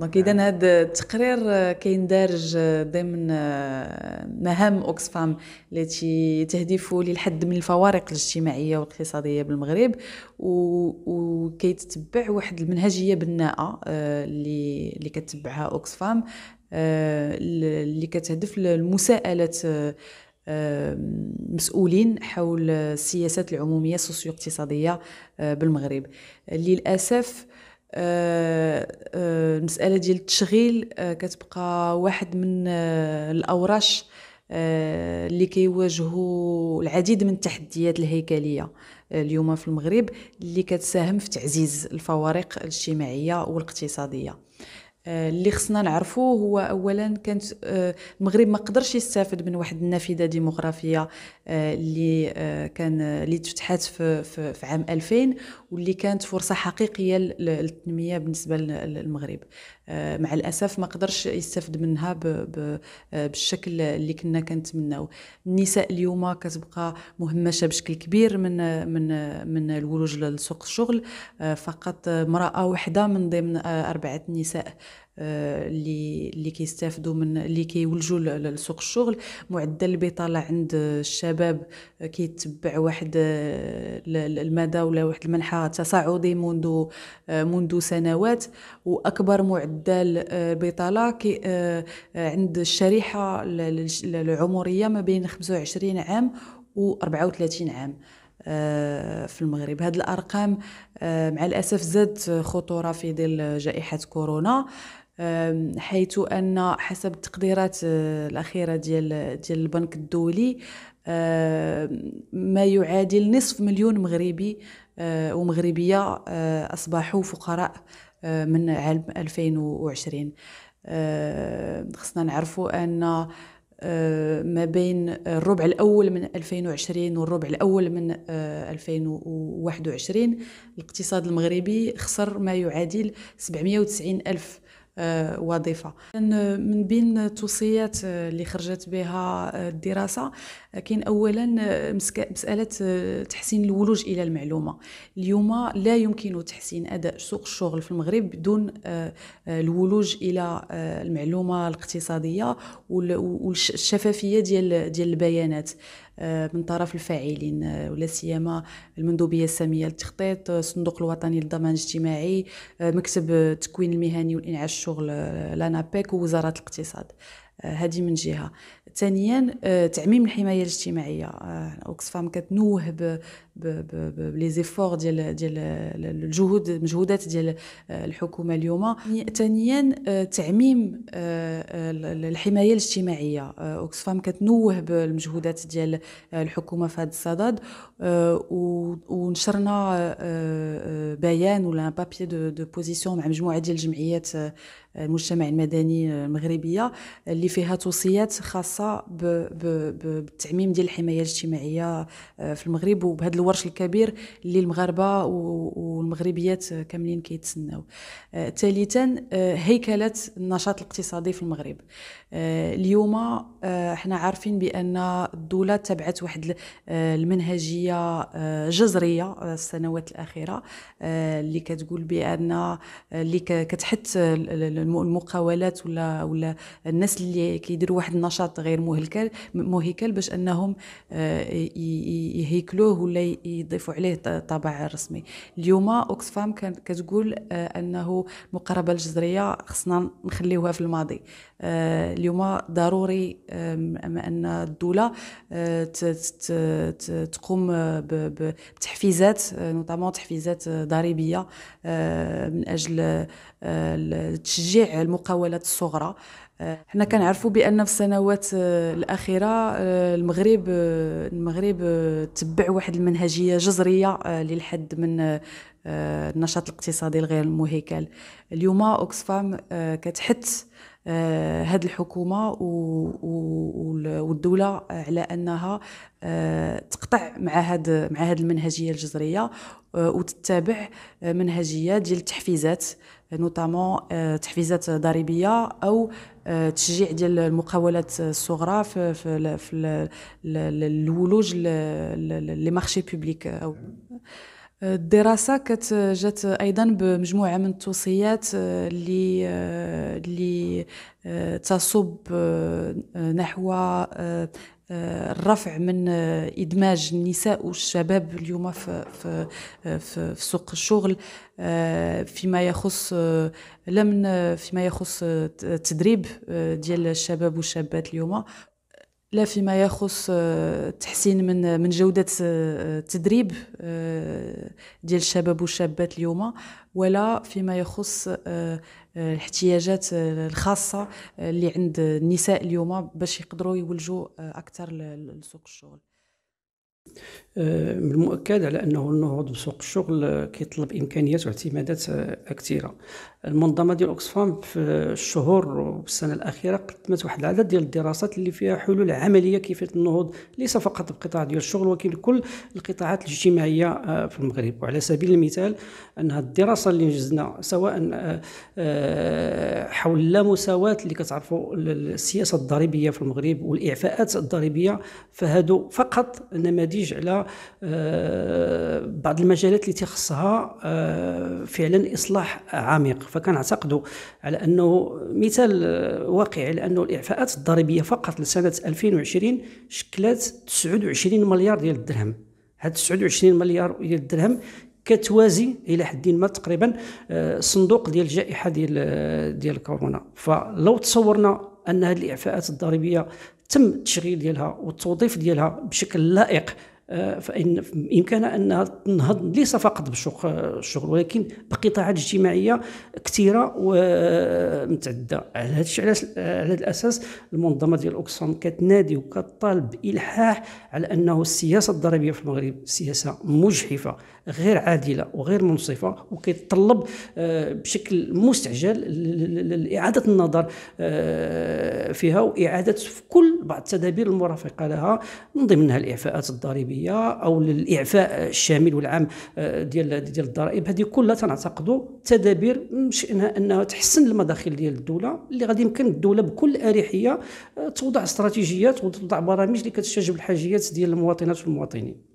دونك اذا هذا التقرير كاين دارج ضمن مهام اوكسفام التي تهدف للحد من الفوارق الاجتماعيه والاقتصاديه بالمغرب وكيتتبع واحد المنهجيه بناءه اللي اللي كتبعها اوكسفام euh, اللي كتهدف لمساءله euh, euh, مسؤولين حول السياسات العموميه السوسيو اقتصاديه بالمغرب للاسف المساله آه، آه، ديال التشغيل آه، كتبقى واحد من الاوراش اللي كيواجهوا العديد من التحديات الهيكليه اليوم في المغرب اللي كتساهم في تعزيز الفوارق الاجتماعيه والاقتصاديه اللي خصنا نعرفوه هو اولا كانت المغرب ما قدرش يستافد من واحد النافذه ديموغرافيه اللي كان اللي تفتحات في, في, في عام 2000 واللي كانت فرصه حقيقيه للتنميه بالنسبه للمغرب آه، مع الاسف ما قدرش يستفد منها آه، بالشكل اللي كنا كنتمناو النساء اليوم كتبقى مهمشه بشكل كبير من من من الولوج لسوق الشغل آه، فقط امراه واحده من ضمن اربعه نساء اللي آه، اللي كيستافدوا من اللي كيولجوا لسوق الشغل معدل البطاله عند الشباب آه، كيتبع واحد آه، المدى ولا واحد المنحى تصاعدي منذ منذ سنوات واكبر معدل بطاله عند الشريحه العمريه ما بين 25 عام و 34 عام في المغرب هاد الارقام مع الاسف زادت خطوره في ظل جائحه كورونا حيث ان حسب التقديرات آه، الاخيره ديال ديال البنك الدولي آه، ما يعادل نصف مليون مغربي آه، ومغربيه اصبحوا فقراء من عام 2020 خصنا نعرفوا ان ما بين الربع الأول من 2020 والربع الأول من 2021 الاقتصاد المغربي خسر ما يعادل 790 ألف آه، وظيفه من بين التوصيات آه، اللي خرجت بها آه، الدراسه كاين اولا مساله تحسين الولوج الى المعلومه اليوم لا يمكن تحسين اداء سوق الشغل في المغرب بدون الولوج الى المعلومه الاقتصاديه والشفافيه ديال ديال البيانات آه، من طرف الفاعلين آه، ولا سيما المندوبيه الساميه للتخطيط الصندوق آه، الوطني للضمان الاجتماعي مكتب التكوين المهني والانعاش الشغل لانابيك ووزاره الاقتصاد هذه من جهه ثانيا تعميم الحمايه الاجتماعيه اوكسفام كتنوه بلي زيفور ديال ديال الجهود المجهودات ديال آه، الحكومه اليوم ثانيا آه، تعميم آه، الحمايه الاجتماعيه اوكسفام كتنوه بالمجهودات ديال الحكومه في هذا الصدد ونشرنا بيان ولا بابي دو دو بوزيسيون مع مجموعه ديال الجمعيات المجتمع المدني المغربيه اللي فيها توصيات خاصه بالتعميم ديال الحمايه الاجتماعيه في المغرب وبهذا الورش الكبير اللي المغاربه والمغربيات كاملين كيتسناو ثالثا آه، آه، هيكله النشاط الاقتصادي في المغرب آه، اليوم حنا عارفين بان الدوله تبعت واحد المنهجيه جذريه السنوات الاخيره اللي كتقول بان اللي كتحث المقاولات ولا ولا الناس اللي كيديروا واحد النشاط غير مهلكل مهيكل باش انهم يهيكلوه ولا يضيفوا عليه طابع رسمي اليوم اوكسفام كانت كتقول آه، انه المقاربه الجذريه خصنا نخليوها في الماضي آه، اليوم ضروري ان الدوله آه، تقوم بتحفيزات نوطامون تحفيزات ضريبيه من اجل تشجيع المقاولات الصغرى حنا كنعرفوا بان في السنوات آه، الاخيره آه، المغرب آه، المغرب تبع واحد المنهجيه جذريه للحد من النشاط الاقتصادي الغير المهيكل اليوم اوكسفام كتحث هاد الحكومه والدوله على انها تقطع مع هاد مع هاد المنهجيه الجذريه وتتبع منهجيه ديال التحفيزات نوتامون آه، تحفيزات ضريبيه او آه، تشجيع ديال المقاولات الصغرى في في, الولوج لي مارشي بوبليك او الدراسة كانت جات أيضا بمجموعة من التوصيات آه، اللي آه، اللي آه، تصب نحو الرفع من ادماج النساء والشباب اليوم في في في, سوق الشغل فيما يخص لمن فيما يخص التدريب ديال الشباب والشابات اليوم لا فيما يخص آه، تحسين من آه، من جوده آه، التدريب ديال الشباب والشابات اليوم ولا فيما يخص الاحتياجات الخاصه اللي عند النساء اليوم باش يقدروا يولجوا اكثر لسوق الشغل من آه، المؤكد على انه النهوض بسوق الشغل آه، كيطلب امكانيات واعتمادات آه، كثيره المنظمه ديال اوكسفام في الشهور والسنه الاخيره قدمت واحد العدد ديال الدراسات اللي فيها حلول عمليه كيفيه النهوض ليس فقط بقطاع ديال الشغل ولكن كل القطاعات الاجتماعيه في المغرب وعلى سبيل المثال هذه الدراسه اللي نجزنا سواء حول اللامساواه اللي كتعرفوا السياسه الضريبيه في المغرب والاعفاءات الضريبيه فهادو فقط نماذج على آه، بعض المجالات اللي تخصها آه، فعلا اصلاح عميق فكنعتقدوا على انه مثال واقعي لانه الاعفاءات الضريبيه فقط لسنه 2020 شكلت 29 مليار ديال الدرهم هاد 29 مليار ديال الدرهم كتوازي الى حد ما تقريبا آه، صندوق ديال الجائحه ديال ديال كورونا فلو تصورنا ان هذه الاعفاءات الضريبيه تم التشغيل ديالها والتوظيف ديالها بشكل لائق فإن بإمكانها أنها تنهض ليس فقط بالشغل الشغل ولكن بقطاعات اجتماعية كثيرة ومتعدة على هذا على الأساس المنظمة ديال أوكسفام كتنادي وكطالب بإلحاح على أنه السياسة الضريبية في المغرب سياسة مجحفة غير عادلة وغير منصفة وكيتطلب آه، بشكل مستعجل إعادة النظر آه، فيها وإعادة في كل بعض التدابير المرافقه لها من ضمنها الاعفاءات الضريبيه او الاعفاء الشامل والعام آه، ديال ديال الضرائب هذه كلها تنعتقد تدابير من شانها انها تحسن المداخل ديال الدوله اللي غادي يمكن الدوله بكل اريحيه آه، توضع استراتيجيات وتوضع برامج اللي كتستجيب الحاجيات ديال المواطنات والمواطنين